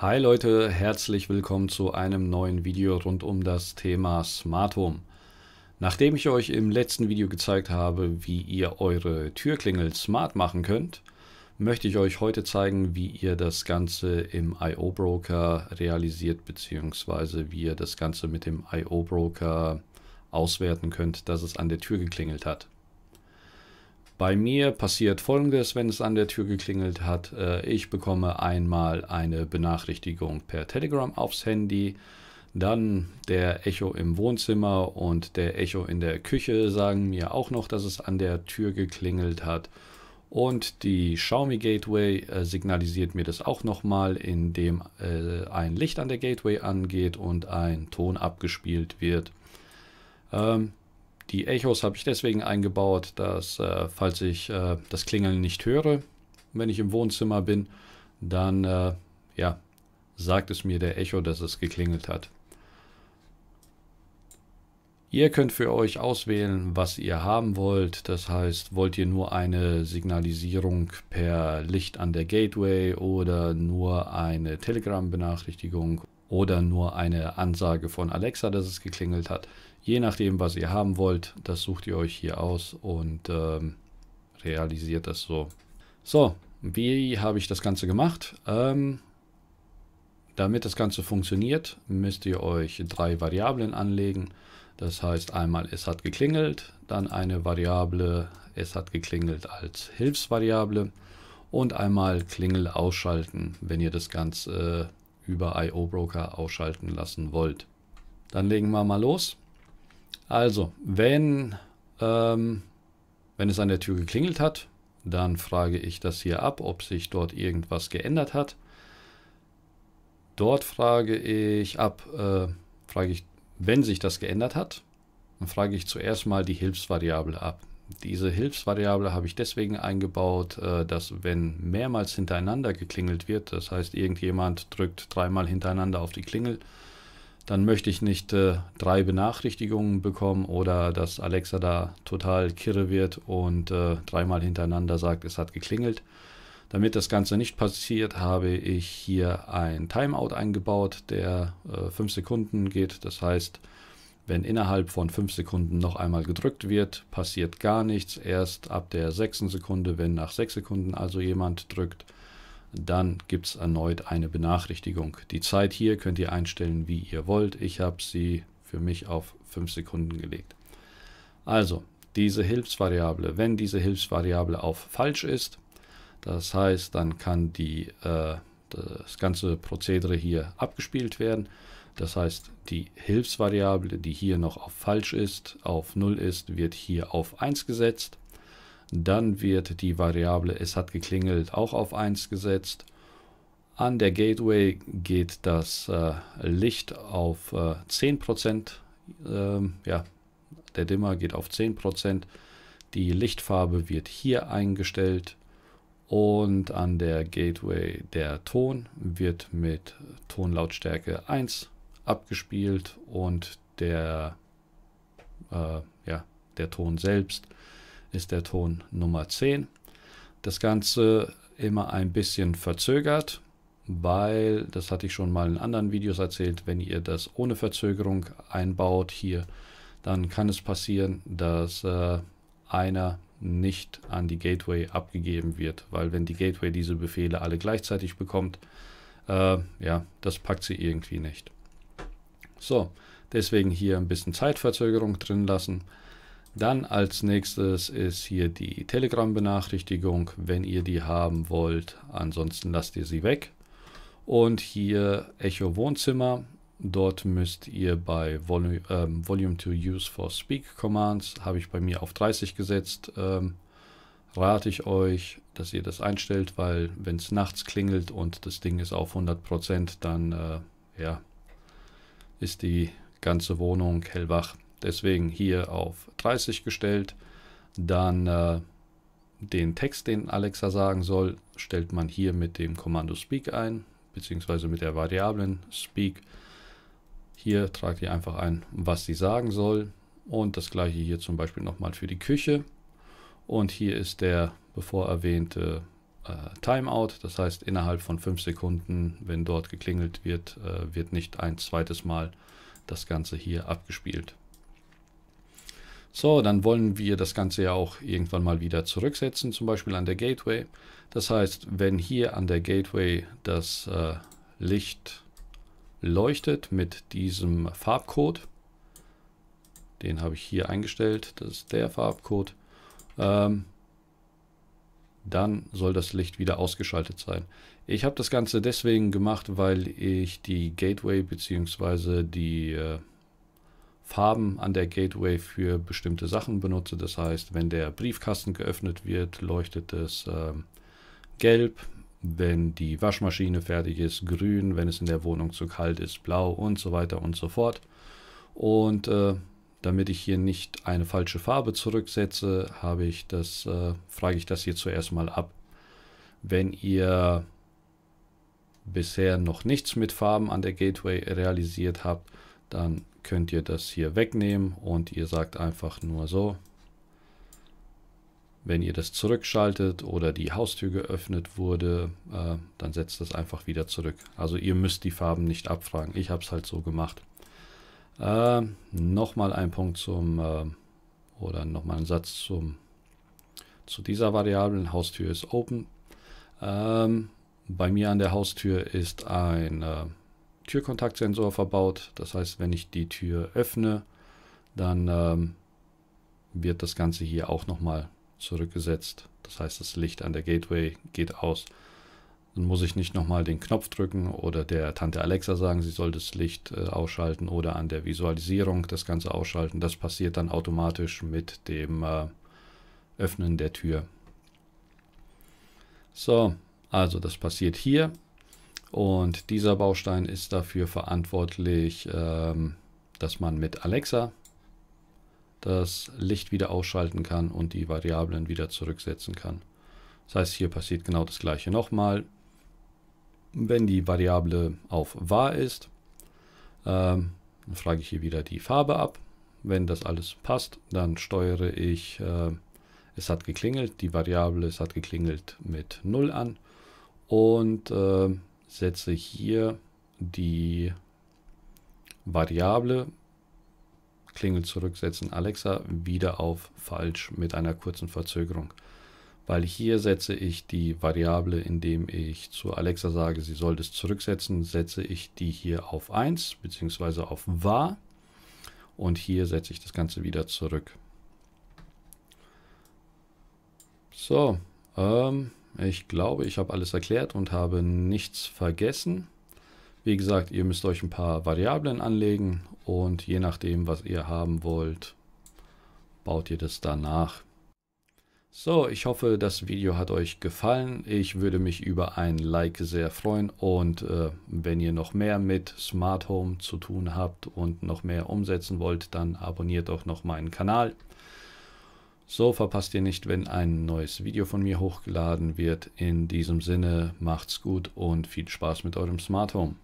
Hi Leute, herzlich willkommen zu einem neuen Video rund um das Thema Smart Home. Nachdem ich euch im letzten Video gezeigt habe, wie ihr eure Türklingel smart machen könnt, möchte ich euch heute zeigen, wie ihr das Ganze im I.O. Broker realisiert, bzw. wie ihr das Ganze mit dem I.O. Broker auswerten könnt, dass es an der Tür geklingelt hat. Bei mir passiert folgendes, wenn es an der Tür geklingelt hat. Äh, ich bekomme einmal eine Benachrichtigung per Telegram aufs Handy. Dann der Echo im Wohnzimmer und der Echo in der Küche sagen mir auch noch, dass es an der Tür geklingelt hat. Und die Xiaomi Gateway äh, signalisiert mir das auch nochmal, indem äh, ein Licht an der Gateway angeht und ein Ton abgespielt wird. Ähm, die Echos habe ich deswegen eingebaut, dass äh, falls ich äh, das Klingeln nicht höre, wenn ich im Wohnzimmer bin, dann äh, ja, sagt es mir der Echo, dass es geklingelt hat. Ihr könnt für euch auswählen, was ihr haben wollt. Das heißt, wollt ihr nur eine Signalisierung per Licht an der Gateway oder nur eine Telegram-Benachrichtigung oder nur eine Ansage von Alexa, dass es geklingelt hat. Je nachdem, was ihr haben wollt, das sucht ihr euch hier aus und ähm, realisiert das so. So, wie habe ich das Ganze gemacht? Ähm, damit das Ganze funktioniert, müsst ihr euch drei Variablen anlegen. Das heißt einmal es hat geklingelt, dann eine Variable es hat geklingelt als Hilfsvariable und einmal Klingel ausschalten, wenn ihr das Ganze über IO Broker ausschalten lassen wollt. Dann legen wir mal los. Also, wenn, ähm, wenn es an der Tür geklingelt hat, dann frage ich das hier ab, ob sich dort irgendwas geändert hat. Dort frage ich ab, äh, frage ich, wenn sich das geändert hat, dann frage ich zuerst mal die Hilfsvariable ab. Diese Hilfsvariable habe ich deswegen eingebaut, äh, dass wenn mehrmals hintereinander geklingelt wird, das heißt irgendjemand drückt dreimal hintereinander auf die Klingel, dann möchte ich nicht äh, drei Benachrichtigungen bekommen oder dass Alexa da total kirre wird und äh, dreimal hintereinander sagt, es hat geklingelt. Damit das Ganze nicht passiert, habe ich hier ein Timeout eingebaut, der 5 äh, Sekunden geht. Das heißt, wenn innerhalb von 5 Sekunden noch einmal gedrückt wird, passiert gar nichts. Erst ab der 6. Sekunde, wenn nach 6 Sekunden also jemand drückt, dann gibt es erneut eine Benachrichtigung. Die Zeit hier könnt ihr einstellen, wie ihr wollt. Ich habe sie für mich auf 5 Sekunden gelegt. Also, diese Hilfsvariable, wenn diese Hilfsvariable auf falsch ist, das heißt, dann kann die, äh, das ganze Prozedere hier abgespielt werden. Das heißt, die Hilfsvariable, die hier noch auf falsch ist, auf 0 ist, wird hier auf 1 gesetzt. Dann wird die Variable es hat geklingelt auch auf 1 gesetzt. An der Gateway geht das äh, Licht auf äh, 10%. Ähm, ja, der Dimmer geht auf 10%. Die Lichtfarbe wird hier eingestellt. Und an der Gateway der Ton wird mit Tonlautstärke 1 abgespielt und der, äh, ja, der Ton selbst ist der Ton Nummer 10. Das Ganze immer ein bisschen verzögert, weil, das hatte ich schon mal in anderen Videos erzählt, wenn ihr das ohne Verzögerung einbaut hier, dann kann es passieren, dass äh, einer nicht an die Gateway abgegeben wird, weil wenn die Gateway diese Befehle alle gleichzeitig bekommt, äh, ja, das packt sie irgendwie nicht. So, deswegen hier ein bisschen Zeitverzögerung drin lassen. Dann als nächstes ist hier die Telegram-Benachrichtigung, wenn ihr die haben wollt. Ansonsten lasst ihr sie weg. Und hier Echo Wohnzimmer. Dort müsst ihr bei Vol ähm, Volume to Use for Speak Commands, habe ich bei mir auf 30 gesetzt, ähm, rate ich euch, dass ihr das einstellt, weil wenn es nachts klingelt und das Ding ist auf 100%, dann äh, ja, ist die ganze Wohnung hellwach. Deswegen hier auf 30 gestellt. Dann äh, den Text, den Alexa sagen soll, stellt man hier mit dem Kommando Speak ein, beziehungsweise mit der Variablen Speak. Hier tragt ihr einfach ein, was sie sagen soll. Und das gleiche hier zum Beispiel nochmal für die Küche. Und hier ist der bevor erwähnte äh, Timeout. Das heißt, innerhalb von 5 Sekunden, wenn dort geklingelt wird, äh, wird nicht ein zweites Mal das Ganze hier abgespielt. So, dann wollen wir das Ganze ja auch irgendwann mal wieder zurücksetzen, zum Beispiel an der Gateway. Das heißt, wenn hier an der Gateway das äh, Licht leuchtet mit diesem Farbcode, den habe ich hier eingestellt, das ist der Farbcode, ähm, dann soll das Licht wieder ausgeschaltet sein. Ich habe das Ganze deswegen gemacht, weil ich die Gateway bzw. die äh, Farben an der Gateway für bestimmte Sachen benutze. Das heißt, wenn der Briefkasten geöffnet wird, leuchtet es äh, gelb, wenn die Waschmaschine fertig ist, grün, wenn es in der Wohnung zu kalt ist, blau und so weiter und so fort. Und äh, damit ich hier nicht eine falsche Farbe zurücksetze, habe ich das, äh, frage ich das hier zuerst mal ab. Wenn ihr bisher noch nichts mit Farben an der Gateway realisiert habt, dann könnt ihr das hier wegnehmen und ihr sagt einfach nur so, wenn ihr das zurückschaltet oder die Haustür geöffnet wurde, äh, dann setzt das einfach wieder zurück. Also ihr müsst die Farben nicht abfragen. Ich habe es halt so gemacht. Äh, nochmal ein Punkt zum, äh, oder nochmal ein Satz zum, zu dieser Variablen. Haustür ist open. Ähm, bei mir an der Haustür ist ein äh, Türkontaktsensor verbaut. Das heißt, wenn ich die Tür öffne, dann ähm, wird das Ganze hier auch nochmal zurückgesetzt. Das heißt, das Licht an der Gateway geht aus. Dann muss ich nicht nochmal den Knopf drücken oder der Tante Alexa sagen, sie soll das Licht äh, ausschalten oder an der Visualisierung das Ganze ausschalten. Das passiert dann automatisch mit dem äh, Öffnen der Tür. So, also das passiert hier. Und dieser Baustein ist dafür verantwortlich, ähm, dass man mit Alexa das Licht wieder ausschalten kann und die Variablen wieder zurücksetzen kann. Das heißt, hier passiert genau das gleiche nochmal. Wenn die Variable auf wahr ist, ähm, dann frage ich hier wieder die Farbe ab. Wenn das alles passt, dann steuere ich, äh, es hat geklingelt, die Variable, es hat geklingelt mit 0 an. Und äh, setze hier die Variable Klingel zurücksetzen Alexa wieder auf falsch mit einer kurzen Verzögerung. Weil hier setze ich die Variable, indem ich zu Alexa sage, sie soll das zurücksetzen, setze ich die hier auf 1 bzw. auf war und hier setze ich das Ganze wieder zurück. So, ähm, ich glaube, ich habe alles erklärt und habe nichts vergessen. Wie gesagt, ihr müsst euch ein paar Variablen anlegen und je nachdem, was ihr haben wollt, baut ihr das danach. So, ich hoffe, das Video hat euch gefallen. Ich würde mich über ein Like sehr freuen und äh, wenn ihr noch mehr mit Smart Home zu tun habt und noch mehr umsetzen wollt, dann abonniert doch noch meinen Kanal. So verpasst ihr nicht, wenn ein neues Video von mir hochgeladen wird. In diesem Sinne, macht's gut und viel Spaß mit eurem Smart Home.